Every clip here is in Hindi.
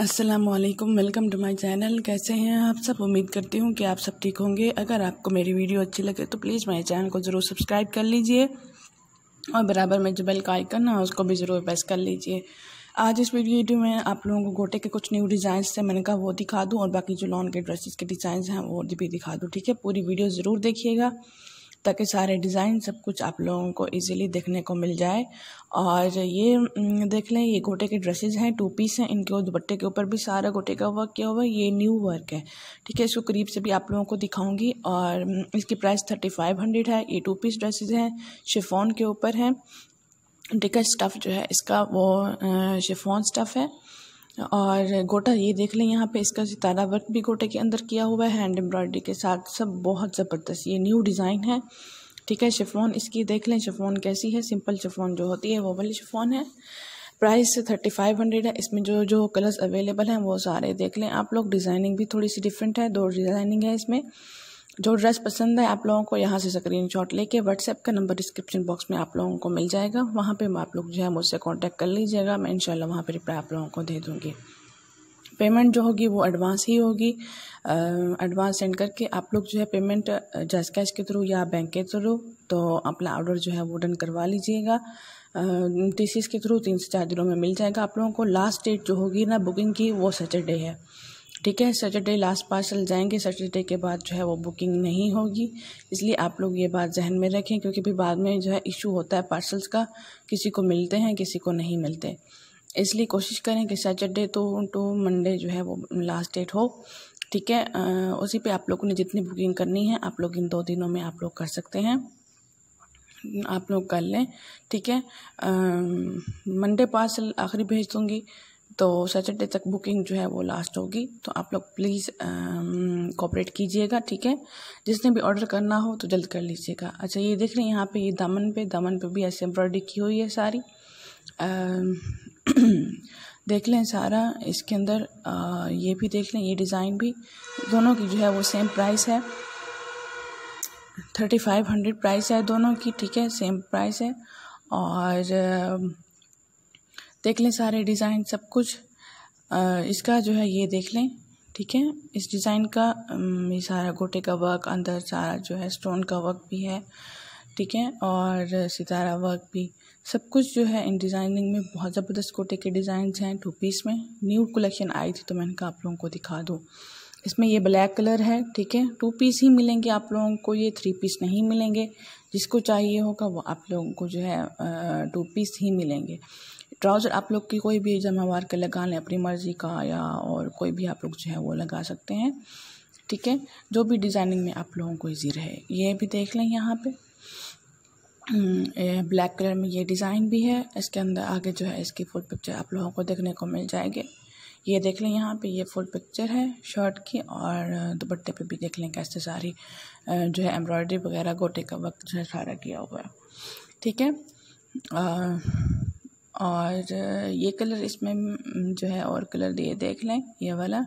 Aslam welcome to my channel कैसे हैं आप सब उम्मीद करती हूँ कि आप सब ठीक होंगे अगर आपको मेरी वीडियो अच्छी लगे तो प्लीज़ मेरे चैनल को ज़रूर सब्सक्राइब कर लीजिए और बराबर में जो बेल का आइकन है उसको भी ज़रूर प्रेस कर लीजिए आज इस वीडियो में आप लोगों को गोटे के कुछ न्यू डिज़ाइन से मैंने कहा वो दिखा दूँ और बाकी जो लॉन के ड्रेसेस के डिज़ाइन हैं वो भी दिखा दूँ ठीक है पूरी वीडियो ज़रूर देखिएगा ताकि सारे डिज़ाइन सब कुछ आप लोगों को इजीली देखने को मिल जाए और ये देख लें ये गोटे के ड्रेसेस हैं टू पीस हैं इनके दुपट्टे के ऊपर भी सारा गोटे का वर्क किया हुआ है ये न्यू वर्क है ठीक है इसको करीब से भी आप लोगों को दिखाऊंगी और इसकी प्राइस थर्टी फाइव हंड्रेड है ये टू पीस ड्रेसेज हैं शिफोन के ऊपर हैं टिकट स्टफ़ जो है इसका वो शिफोन स्टफ़ है और गोटा ये देख लें यहाँ पे इसका सितारा वर्क भी गोटे के अंदर किया हुआ है हैंड एम्ब्रॉयडरी के साथ सब बहुत ज़बरदस्त ये न्यू डिज़ाइन है ठीक है शिफोन इसकी देख लें शिफोन कैसी है सिंपल शिफोन जो होती है वो वाली शिफोन है प्राइस थर्टी फाइव हंड्रेड है इसमें जो जो कलर्स अवेलेबल हैं वो सारे देख लें आप लोग डिज़ाइनिंग भी थोड़ी सी डिफरेंट है दो डिज़ाइनिंग है इसमें जो ड्रेस पसंद है आप लोगों को यहाँ से स्क्रीन शॉट लेके व्हाट्सएप का नंबर डिस्क्रिप्शन बॉक्स में आप लोगों को मिल जाएगा वहाँ पे आप लोग जो है मुझसे कांटेक्ट कर लीजिएगा मैं इंशाल्लाह वहाँ पर रिप्लाई आप लोगों को दे दूँगी पेमेंट जो होगी वो एडवांस ही होगी एडवांस सेंड करके आप लोग जो है पेमेंट जैस कैश के थ्रू या बैंक के थ्रू तो अपना ऑर्डर जो है वो डन करवा लीजिएगा टी के थ्रू तीन से चार दिनों में मिल जाएगा आप लोगों को लास्ट डेट जो होगी ना बुकिंग की वो सैटरडे है ठीक है सैटरडे लास्ट पार्सल जाएंगे सैटरडे के बाद जो है वो बुकिंग नहीं होगी इसलिए आप लोग ये बात जहन में रखें क्योंकि फिर बाद में जो है इशू होता है पार्सल्स का किसी को मिलते हैं किसी को नहीं मिलते इसलिए कोशिश करें कि सैटरडे तो टू मंडे जो है वो लास्ट डेट हो ठीक है उसी पे आप लोगों ने जितनी बुकिंग करनी है आप लोग इन दो दिनों में आप लोग कर सकते हैं आप लोग कर लें ठीक है मंडे पार्सल आखिरी भेज दूँगी तो सैटरडे तक बुकिंग जो है वो लास्ट होगी तो आप लोग प्लीज़ कॉपरेट कीजिएगा ठीक है जिसने भी ऑर्डर करना हो तो जल्द कर लीजिएगा अच्छा ये देख रहे हैं यहाँ पे ये दामन पे दामन पे भी ऐसे एम्ब्रॉयडरी की हुई है सारी देख लें सारा इसके अंदर आ, ये भी देख लें ये डिज़ाइन भी दोनों की जो है वो सेम प्राइस है थर्टी फाइव हंड्रेड प्राइस है दोनों की ठीक है सेम प्राइस है और देख लें सारे डिज़ाइन सब कुछ इसका जो है ये देख लें ठीक है इस डिज़ाइन का ये सारा गोटे का वर्क अंदर सारा जो है स्टोन का वर्क भी है ठीक है और सितारा वर्क भी सब कुछ जो है इन डिज़ाइनिंग में बहुत ज़बरदस्त कोटे के डिज़ाइन हैं टू पीस में न्यू कलेक्शन आई थी तो मैंने कहा आप लोगों को दिखा दूँ इसमें ये ब्लैक कलर है ठीक है टू पीस ही मिलेंगे आप लोगों को ये थ्री पीस नहीं मिलेंगे जिसको चाहिए होगा वो आप लोगों को जो है टू पीस ही मिलेंगे ट्राउज़र आप लोग की कोई भी जमावार के लगा लें अपनी मर्ज़ी का या और कोई भी आप लोग जो है वो लगा सकते हैं ठीक है जो भी डिज़ाइनिंग में आप लोगों को ईजी रहे ये भी देख लें यहाँ पे हम्म, ब्लैक कलर में ये डिज़ाइन भी है इसके अंदर आगे जो है इसकी फुल पिक्चर आप लोगों को देखने को मिल जाएगी ये देख लें यहाँ पे ये फुल पिक्चर है शर्ट की और दुपट्टे पे भी देख लें कैसे सारी जो है एम्ब्रॉयडरी वगैरह गोटे का वक्त जो है सारा किया हुआ है ठीक है और ये कलर इसमें जो है और कलर दिए देख लें ये वाला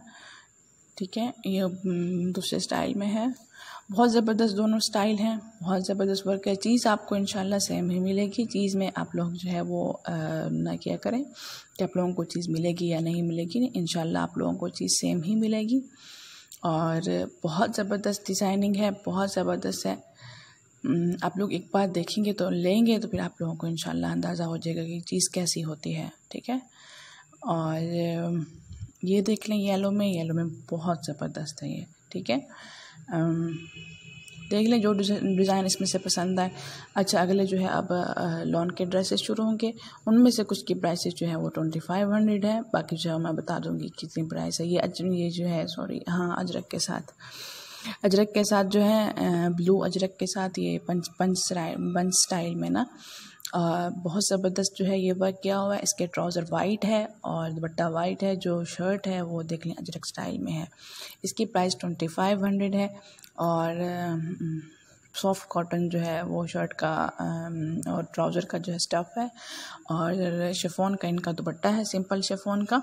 ठीक है ये दूसरे स्टाइल में है बहुत ज़बरदस्त दोनों स्टाइल हैं बहुत ज़बरदस्त वर्क है चीज़ आपको इन सेम ही मिलेगी चीज़ में आप लोग जो है वो आ, ना क्या करें कि आप लोगों को चीज़ मिलेगी या नहीं मिलेगी इन आप लोगों को चीज़ सेम ही मिलेगी और बहुत ज़बरदस्त डिज़ाइनिंग है बहुत ज़बरदस्त है हम्म, आप लोग एक बार देखेंगे तो लेंगे तो फिर आप लोगों को इन अंदाज़ा हो जाएगा कि चीज़ कैसी होती है ठीक है और ये देख लें येलो में येलो में बहुत ज़बरदस्त है ये ठीक है देख लें जो डिज़ाइन इसमें से पसंद आए अच्छा अगले जो है अब लॉन के ड्रेसेस शुरू होंगे उनमें से कुछ की प्राइसेस जो है वो ट्वेंटी फाइव हंड्रेड है बाकी जो है मैं बता दूंगी कितनी प्राइस है ये अजरक ये जो है सॉरी हाँ अजरक के साथ अजरक के साथ जो है ब्लू अजरक के साथ ये पंच पंच बंस स्टाइल में ना बहुत ज़बरदस्त जो है ये वर्क किया हुआ है इसके ट्राउज़र वाइट है और दुपट्टा वाइट है जो शर्ट है वो देख लें अजरक स्टाइल में है इसकी प्राइस ट्वेंटी फाइव हंड्रेड है और सॉफ्ट कॉटन जो है वो शर्ट का और ट्राउज़र का जो है स्टफ़ है और शेफोन का इनका दुपट्टा है सिंपल शेफोन का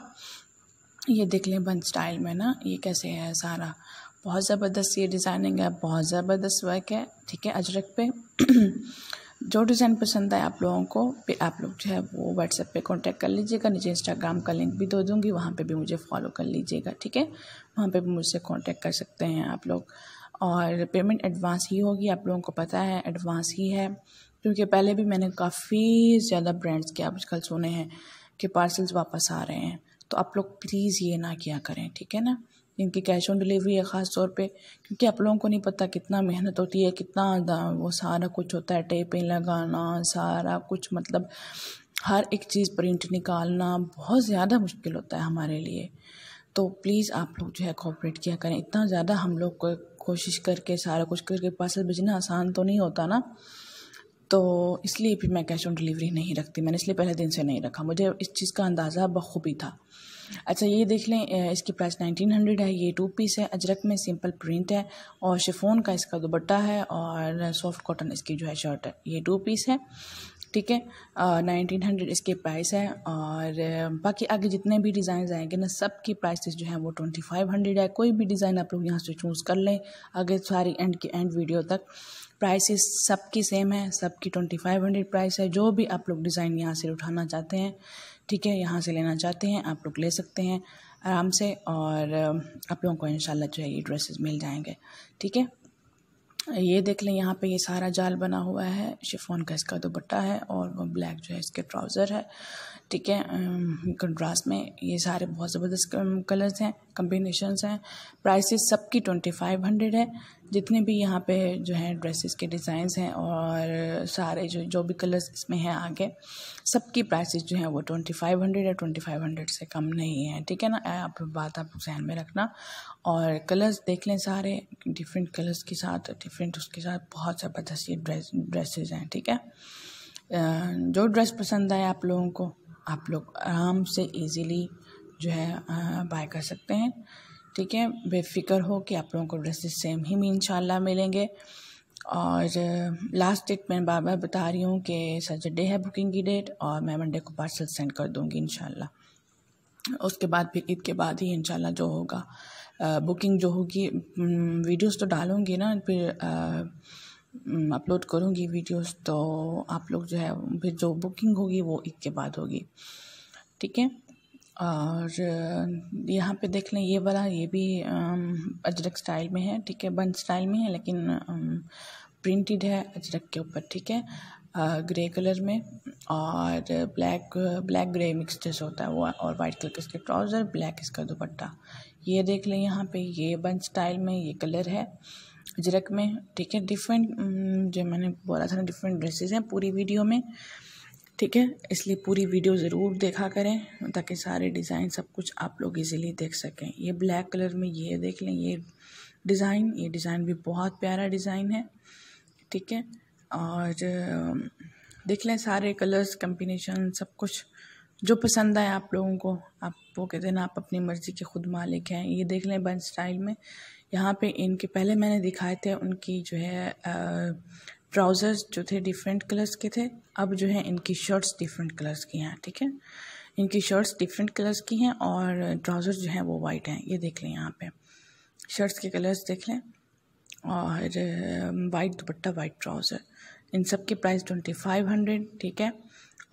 ये देख लें बंद स्टाइल में ना ये कैसे है सारा बहुत ज़बरदस्त ये डिज़ाइनिंग है बहुत ज़बरदस्त वर्क है ठीक है अजरक पे जो डिज़ाइन पसंद आए आप लोगों को फिर आप लोग जो है वो व्हाट्सएप पे कांटेक्ट कर लीजिएगा नीचे इंस्टाग्राम का लिंक भी दे दूँगी वहाँ पे भी मुझे फॉलो कर लीजिएगा ठीक है वहाँ पे भी मुझसे कांटेक्ट कर सकते हैं आप लोग और पेमेंट एडवांस ही होगी आप लोगों को पता है एडवांस ही है क्योंकि पहले भी मैंने काफ़ी ज़्यादा ब्रांड्स के आजकल सुने हैं कि पार्सल्स वापस आ रहे हैं तो आप लोग प्लीज़ ये ना किया करें ठीक है ना इनकी कैश ऑन डिलीवरी है ख़ास तौर पे क्योंकि आप लोगों को नहीं पता कितना मेहनत होती है कितना वो सारा कुछ होता है टेपें लगाना सारा कुछ मतलब हर एक चीज़ प्रिंट निकालना बहुत ज़्यादा मुश्किल होता है हमारे लिए तो प्लीज़ आप लोग जो है कॉपरेट किया करें इतना ज़्यादा हम लोग को कोशिश करके सारा कुछ करके पार्सल भेजना आसान तो नहीं होता ना तो इसलिए फिर मैं कैश ऑन डिलीवरी नहीं रखती मैंने इसलिए पहले दिन से नहीं रखा मुझे इस चीज़ का अंदाज़ा बखूबी था अच्छा ये देख लें इसकी प्राइस नाइनटीन हंड्रेड है ये टू पीस है अजरक में सिंपल प्रिंट है और शिफोन का इसका दुपट्टा है और सॉफ्ट कॉटन इसकी जो है शर्ट है ये टू पीस है ठीक है नाइनटीन हंड्रेड इसके प्राइस है और बाकी आगे जितने भी डिज़ाइन आएंगे ना सब की प्राइसेस जो है वो ट्वेंटी फाइव हंड्रेड है कोई भी डिज़ाइन आप लोग यहाँ से चूज़ कर लें आगे सारी एंड की एंड वीडियो तक प्राइसेस सबकी सेम है सबकी ट्वेंटी फाइव हंड्रेड प्राइस है जो भी आप लोग डिज़ाइन यहाँ से उठाना चाहते हैं ठीक है यहाँ से लेना चाहते हैं आप लोग ले सकते हैं आराम से और आप लोगों को इंशाल्लाह जो है ये ड्रेसेस मिल जाएंगे ठीक है ये देख लें यहाँ पे ये सारा जाल बना हुआ है शिफोन का इसका दुपट्टा है और वो ब्लैक जो है इसके ट्राउज़र है ठीक है कंट्रास्ट में ये सारे बहुत ज़बरदस्त कलर्स हैं कम्बिनेशनस हैं प्राइसेस सबकी ट्वेंटी फाइव हंड्रेड है जितने भी यहाँ पे जो है ड्रेसेस के डिज़ाइंस हैं और सारे जो जो भी कलर्स इसमें हैं आगे सबकी प्राइसेस जो हैं वो ट्वेंटी फाइव हंड्रेड या ट्वेंटी फाइव हंड्रेड से कम नहीं है ठीक है ना आप बात आप जहन में रखना और कलर्स देख लें सारे डिफरेंट कलर्स के साथ डिफरेंट उसके साथ बहुत ज़बरदस्त ये ड्रेस ड्रेसेज हैं ठीक है जो ड्रेस पसंद आए आप लोगों को आप लोग आराम से इजीली जो है बाय कर सकते हैं ठीक है बेफिक्र हो कि आप लोगों को ड्रेसेस सेम ही में इंशाल्लाह मिलेंगे और लास्ट डेट मैं बार बार बता रही हूँ कि सैटरडे है बुकिंग की डेट और मैं मंडे को पार्सल सेंड कर दूँगी इन उसके बाद फिर ईद के बाद ही इन जो होगा आ, बुकिंग जो होगी वीडियोस तो डालूँगी ना फिर अपलोड करूँगी वीडियोस तो आप लोग जो है फिर जो बुकिंग होगी वो ईद के बाद होगी ठीक है और यहाँ पे देख लें ये वाला ये भी अजरक स्टाइल में है ठीक है बन स्टाइल में है लेकिन प्रिंटेड है अजरक के ऊपर ठीक है ग्रे कलर में और ब्लैक ब्लैक ग्रे मिक्सचर्स होता है वो और वाइट कलर का इसके ट्राउज़र ब्लैक इसका दुपट्टा ये देख लें यहाँ पे ये बन स्टाइल में ये कलर है अजरक में ठीक है डिफरेंट जो मैंने बोला था ना डिफरेंट ड्रेसेस हैं पूरी वीडियो में ठीक है इसलिए पूरी वीडियो ज़रूर देखा करें ताकि सारे डिज़ाइन सब कुछ आप लोग इजीली देख सकें ये ब्लैक कलर में ये देख लें ये डिज़ाइन ये डिज़ाइन भी बहुत प्यारा डिज़ाइन है ठीक है और देख लें सारे कलर्स कम्बिनेशन सब कुछ जो पसंद आए आप लोगों को आप वो कहते हैं ना आप अपनी मर्ज़ी के खुद मालिक हैं ये देख लें बन स्टाइल में यहाँ पे इनके पहले मैंने दिखाए थे उनकी जो है ट्राउज़र्स जो थे डिफरेंट कलर्स के थे अब जो है इनकी शर्ट्स डिफरेंट कलर्स की हैं ठीक है इनकी शर्ट्स डिफरेंट कलर्स की हैं और ट्राउज़र्स जो हैं वो वाइट हैं ये देख लें यहाँ पे शर्ट्स के कलर्स देख लें और वाइट दुपट्टा वाइट ट्राउज़र इन सब की प्राइस ट्वेंटी फाइव हंड्रेड ठीक है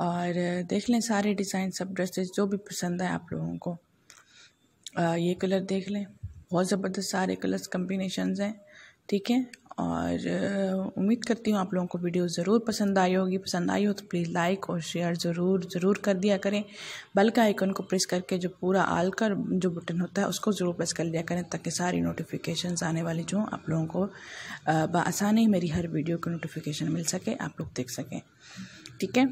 और देख लें सारे डिज़ाइन सब ड्रेसेस जो भी पसंद आए आप लोगों को आ, ये कलर देख लें बहुत ज़बरदस्त सारे कलर्स कम्बिनेशन हैं ठीक है और उम्मीद करती हूँ आप लोगों को वीडियो ज़रूर पसंद आई होगी पसंद आई हो तो प्लीज़ लाइक और शेयर ज़रूर ज़रूर कर दिया करें बल का आइकन को प्रेस करके जो पूरा आल कर जो बटन होता है उसको ज़रूर प्रेस कर लिया करें ताकि सारी नोटिफिकेशन आने वाली जो आप लोगों को बसानी मेरी हर वीडियो की नोटिफिकेशन मिल सके आप लोग देख सकें ठीक है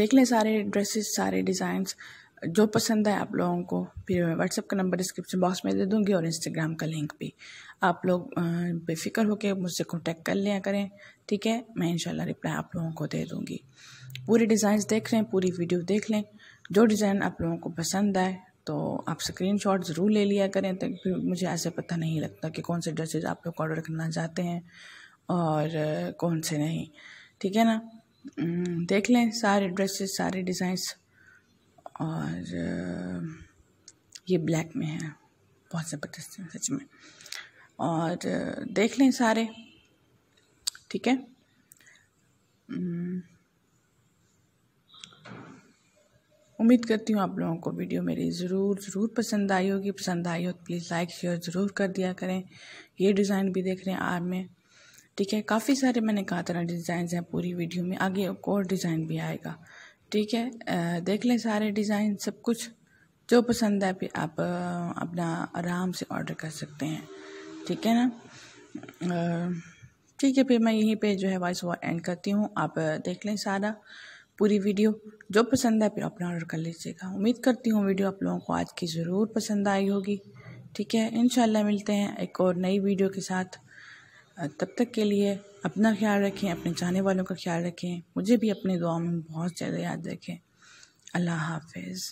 देख लें सारे ड्रेसेस सारे डिज़ाइंस जो पसंद आए आप लोगों को फिर व्हाट्सएप का नंबर डिस्क्रिप्शन बॉक्स में दे दूँगी और इंस्टाग्राम का लिंक भी आप लोग बेफिक्र होकर मुझसे कॉन्टैक्ट कर लिया करें ठीक है मैं इंशाल्लाह रिप्लाई आप लोगों को दे दूँगी पूरी डिज़ाइंस देख लें पूरी वीडियो देख लें जो डिज़ाइन आप लोगों को पसंद आए तो आप स्क्रीन शॉट ज़रूर ले लिया करें तो फिर मुझे ऐसे पता नहीं लगता कि कौन से ड्रेसेज आप लोग ऑर्डर करना चाहते हैं और कौन से नहीं ठीक है ना देख लें सारे ड्रेसेस सारे डिज़ाइंस और ये ब्लैक में है बहुत ज़बरदस्त है सच में और देख लें सारे ठीक है हम्म। उम्मीद करती हूँ आप लोगों को वीडियो मेरी ज़रूर ज़रूर पसंद आई होगी पसंद आई हो तो प्लीज़ लाइक शेयर ज़रूर कर दिया करें ये डिज़ाइन भी देख रहे हैं आप में ठीक है काफ़ी सारे मैंने कहा तरह डिज़ाइन हैं पूरी वीडियो में आगे एक और डिज़ाइन भी आएगा ठीक है देख लें सारे डिज़ाइन सब कुछ जो पसंद है फिर आप अपना आराम से ऑर्डर कर सकते हैं ठीक है ना ठीक है फिर मैं यहीं पे जो है वॉइस ओवर एंड करती हूँ आप देख लें सारा पूरी वीडियो जो पसंद है फिर अपना ऑर्डर कर लीजिएगा उम्मीद करती हूँ वीडियो आप लोगों को आज की ज़रूर पसंद आई होगी ठीक है इन मिलते हैं एक और नई वीडियो के साथ तब तक के लिए अपना ख्याल रखें अपने चाहने वालों का ख्याल रखें मुझे भी अपने दुआ में बहुत ज़्यादा याद रखें अल्लाह हाफिज़